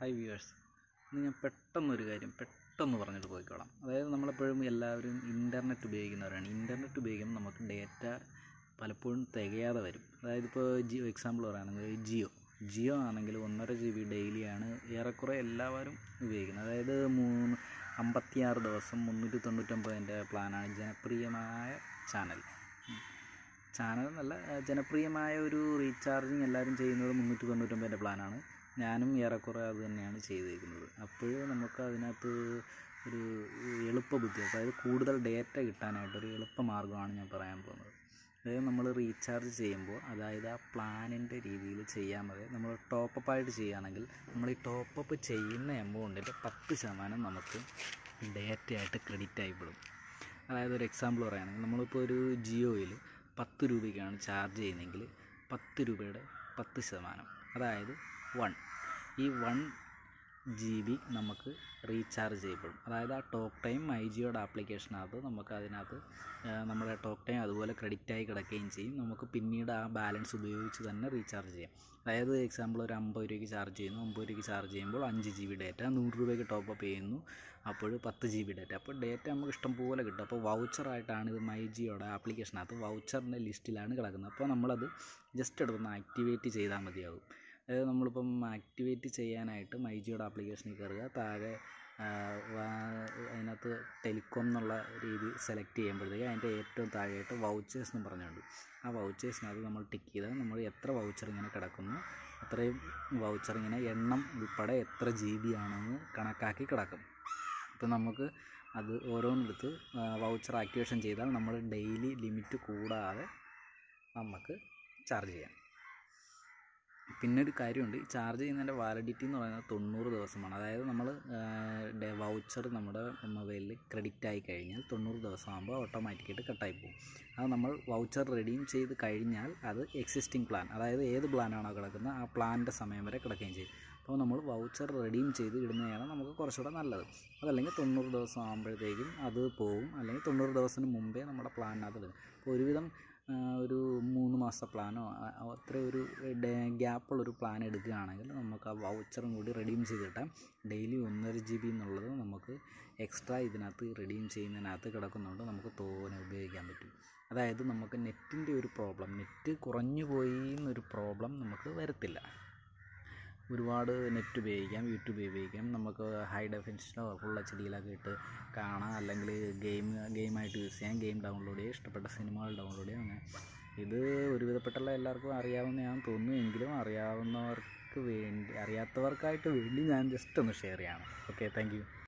high viewers ഇന്ന് ഞാൻ പെട്ടെന്നൊരു കാര്യം പെട്ടെന്ന് പറഞ്ഞിട്ട് പോയിക്കോളാം അതായത് നമ്മളെപ്പോഴും എല്ലാവരും ഇൻ്റർനെറ്റ് ഉപയോഗിക്കുന്നവരാണ് ഇൻ്റർനെറ്റ് ഉപയോഗിക്കുമ്പോൾ നമുക്ക് ഡേറ്റ പലപ്പോഴും തികയാതെ വരും അതായത് ഇപ്പോൾ ജിയോ എക്സാമ്പിൾ പറയുകയാണെങ്കിൽ ജിയോ ജിയോ ആണെങ്കിൽ ഒന്നര ജി ബി ഡെയിലിയാണ് ഏറെക്കുറെ എല്ലാവരും ഉപയോഗിക്കുന്നത് അതായത് മൂന്ന് അമ്പത്തിയാറ് ദിവസം മുന്നൂറ്റി തൊണ്ണൂറ്റൊമ്പതിൻ്റെ പ്ലാനാണ് ജനപ്രിയമായ ചാനൽ ചാനൽ എന്നല്ല ജനപ്രിയമായ ഒരു റീചാർജിങ് എല്ലാവരും ചെയ്യുന്നത് മുന്നൂറ്റി തൊണ്ണൂറ്റൊമ്പതിൻ്റെ പ്ലാനാണ് ഞാനും ഏറെക്കുറെ അത് തന്നെയാണ് ചെയ്തിരിക്കുന്നത് അപ്പോഴേ നമുക്ക് അതിനകത്ത് ഒരു എളുപ്പബുദ്ധി അതായത് കൂടുതൽ ഡേറ്റ എളുപ്പ മാർഗ്ഗമാണ് ഞാൻ പറയാൻ പോകുന്നത് അതായത് നമ്മൾ റീചാർജ് ചെയ്യുമ്പോൾ അതായത് ആ പ്ലാനിൻ്റെ രീതിയിൽ മതി നമ്മൾ ടോപ്പപ്പ് ആയിട്ട് ചെയ്യുകയാണെങ്കിൽ നമ്മൾ ഈ ടോപ്പപ്പ് ചെയ്യുന്ന എമൗണ്ടിൻ്റെ പത്ത് ശതമാനം നമുക്ക് ഡേറ്റയായിട്ട് ക്രെഡിറ്റ് ആയിപ്പെടും അതായത് ഒരു എക്സാമ്പിൾ പറയുകയാണെങ്കിൽ നമ്മളിപ്പോൾ ഒരു ജിയോയിൽ പത്ത് രൂപയ്ക്കാണ് ചാർജ് ചെയ്യുന്നതെങ്കിൽ പത്ത് രൂപയുടെ പത്ത് ശതമാനം അതായത് വൺ ഈ വൺ ജി ബി നമുക്ക് റീചാർജ് ചെയ്യപ്പെടും അതായത് ആ ടോക്ക് ടൈം മൈ ജിയോയുടെ ആപ്ലിക്കേഷനകത്ത് നമുക്ക് അതിനകത്ത് നമ്മുടെ ടോക്ക് ടൈം അതുപോലെ ക്രെഡിറ്റായി കിടക്കുകയും ചെയ്യും നമുക്ക് പിന്നീട് ആ ബാലൻസ് ഉപയോഗിച്ച് തന്നെ റീചാർജ് ചെയ്യാം അതായത് എക്സാമ്പിൾ ഒരു അമ്പത് രൂപയ്ക്ക് ചാർജ് ചെയ്യുന്നു അമ്പത് രൂപയ്ക്ക് ചാർജ് ചെയ്യുമ്പോൾ അഞ്ച് ജി ബി ഡേറ്റ നൂറ് രൂപയ്ക്ക് ടോപ്പപ്പ് ചെയ്യുന്നു അപ്പോൾ പത്ത് ജി ബി ഡേറ്റ അപ്പോൾ ഡേറ്റ നമുക്ക് ഇഷ്ടം പോലെ കിട്ടും അപ്പോൾ വൗച്ചറായിട്ടാണ് ഇത് മൈ ജിയോയുടെ ആപ്ലിക്കേഷനകത്ത് വൗച്ചറിൻ്റെ ലിസ്റ്റിലാണ് കിടക്കുന്നത് അപ്പോൾ നമ്മളത് ജസ്റ്റ് എടുത്തൊന്ന് ആക്ടിവേറ്റ് ചെയ്താൽ മതിയാകും നമ്മളിപ്പം ആക്ടിവേറ്റ് ചെയ്യാനായിട്ട് മൈ ജിയുടെ ആപ്ലിക്കേഷനിൽ കയറുക താഴെ അതിനകത്ത് ടെലികോം എന്നുള്ള രീതി സെലക്ട് ചെയ്യുമ്പോഴത്തേക്ക് അതിൻ്റെ ഏറ്റവും താഴെയായിട്ട് വൗച്ചേഴ്സ് എന്ന് പറഞ്ഞുണ്ട് ആ വൗച്ചേഴ്സിനകത്ത് നമ്മൾ ടിക്ക് ചെയ്താൽ നമ്മൾ എത്ര വൗച്ചർ ഇങ്ങനെ കിടക്കുന്നു അത്രയും വൗച്ചർ ഇങ്ങനെ എണ്ണം ഉൾപ്പെടെ എത്ര ജി ബി ആണെന്ന് കണക്കാക്കി കിടക്കും അപ്പം നമുക്ക് അത് ഓരോന്നെടുത്ത് വൗച്ചർ ആക്ടിവേഷൻ ചെയ്താൽ നമ്മൾ ഡെയിലി ലിമിറ്റ് കൂടാതെ നമുക്ക് ചാർജ് ചെയ്യാം പിന്നെ ഒരു കാര്യമുണ്ട് ചാർജ് ചെയ്യുന്നതിൻ്റെ വാലിഡിറ്റി എന്ന് പറയുന്നത് തൊണ്ണൂറ് ദിവസമാണ് അതായത് നമ്മൾ വൗച്ചർ നമ്മുടെ മൊബൈലിൽ ക്രെഡിറ്റ് ആയി കഴിഞ്ഞാൽ തൊണ്ണൂറ് ദിവസമാകുമ്പോൾ ഓട്ടോമാറ്റിക്കായിട്ട് കട്ടായി പോകും അത് നമ്മൾ വൗച്ചർ റെഡീം ചെയ്ത് കഴിഞ്ഞാൽ അത് എക്സിസ്റ്റിംഗ് പ്ലാൻ അതായത് ഏത് പ്ലാനാണോ കിടക്കുന്നത് ആ പ്ലാനിൻ്റെ സമയം വരെ കിടക്കുകയും ചെയ്യും അപ്പോൾ നമ്മൾ വൗച്ചർ റെഡീം ചെയ്ത് ഇടുന്നതാണ് നമുക്ക് കുറച്ചുകൂടെ നല്ലത് അതല്ലെങ്കിൽ തൊണ്ണൂറ് ദിവസം ആകുമ്പോഴത്തേക്കും അത് പോകും അല്ലെങ്കിൽ തൊണ്ണൂറ് ദിവസത്തിന് മുമ്പേ നമ്മുടെ പ്ലാനിനകത്ത് വരും അപ്പോൾ ഒരുവിധം ഒരു മൂന്ന് മാസ പ്ലാനോ അത്ര ഒരു ഗ്യാപ്പുള്ളൊരു പ്ലാൻ എടുക്കുകയാണെങ്കിൽ നമുക്ക് ആ വൗച്ചറും കൂടി ചെയ്ത് കിട്ടാം ഡെയിലി ഒന്നര ജി ബി എന്നുള്ളത് നമുക്ക് എക്സ്ട്രാ ഇതിനകത്ത് റെഡീം ചെയ്യുന്നതിനകത്ത് കിടക്കുന്നുണ്ട് നമുക്ക് തോനെ ഉപയോഗിക്കാൻ പറ്റും അതായത് നമുക്ക് നെറ്റിൻ്റെ ഒരു പ്രോബ്ലം നെറ്റ് കുറഞ്ഞു പോയി എന്നൊരു പ്രോബ്ലം നമുക്ക് വരത്തില്ല ഒരുപാട് നെറ്റ് ഉപയോഗിക്കാം യൂട്യൂബ് ഉപയോഗിക്കാം നമുക്ക് ഹൈ ഡെഫിനിഷനോ ഫുൾ എച്ച് ഡിയിലൊക്കെ ഇട്ട് കാണാം അല്ലെങ്കിൽ ഗെയിം ഗെയിമായിട്ട് യൂസ് ചെയ്യാം ഗെയിം ഡൗൺലോഡ് ചെയ്യാം ഇഷ്ടപ്പെട്ട സിനിമകൾ ഡൗൺലോഡ് ചെയ്യാം അങ്ങനെ ഇത് ഒരുവിധപ്പെട്ടുള്ള എല്ലാവർക്കും അറിയാവുന്ന ഞാൻ തോന്നുന്നു എങ്കിലും അറിയാവുന്നവർക്ക് വേണ്ടി അറിയാത്തവർക്കായിട്ട് വേണ്ടി ഞാൻ ജസ്റ്റ് ഒന്ന് ഷെയർ ചെയ്യണം ഓക്കെ താങ്ക്